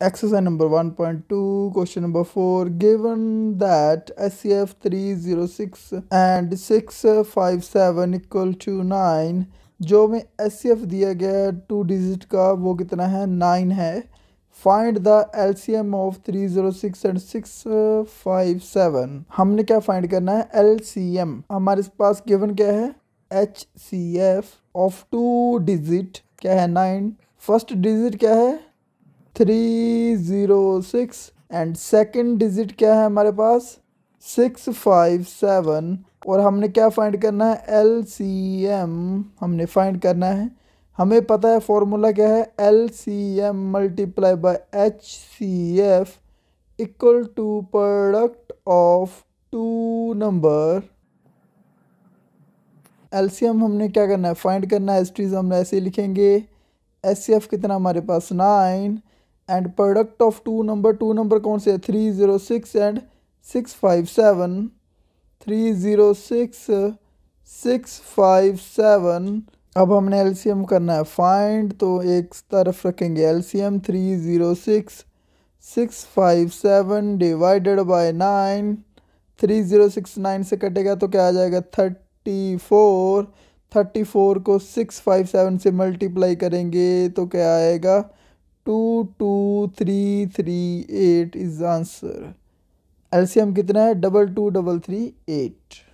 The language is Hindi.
Exercise number 1.2, question number 4. Given that SCF e 306 and 657 equal to 9, जो में SCF e दिया गया है टू डिजिट का वो कितना है नाइन है find the L C M of three zero six and six five seven हमने क्या फाइंड करना है एल सी एम हमारे पास गिवन क्या है H C F of two digit क्या है नाइन फर्स्ट डिजिट क्या है three zero six and second digit क्या है हमारे पास सिक्स फाइव सेवन और हमने क्या फाइंड करना है एल सी एम हमने फाइंड करना है हमें पता है फॉर्मूला क्या है L C M multiply by H C F equal to product of two number L C M हमने क्या करना है फाइंड करना है एस हमने ऐसे लिखेंगे एस सी एफ कितना हमारे पास nine and product of two number two number कौन से है three zero six and six five seven three zero six six five seven अब हमने एलसीएम करना है फाइंड तो एक तरफ रखेंगे M three zero six six five seven divided by nine three zero six nine से कटेगा तो क्या आ जाएगा थर्टी फोर थर्टी फोर को सिक्स फाइव सेवन से मल्टीप्लाई करेंगे तो क्या आएगा two two three three eight is answer LCM कितना है double two double three eight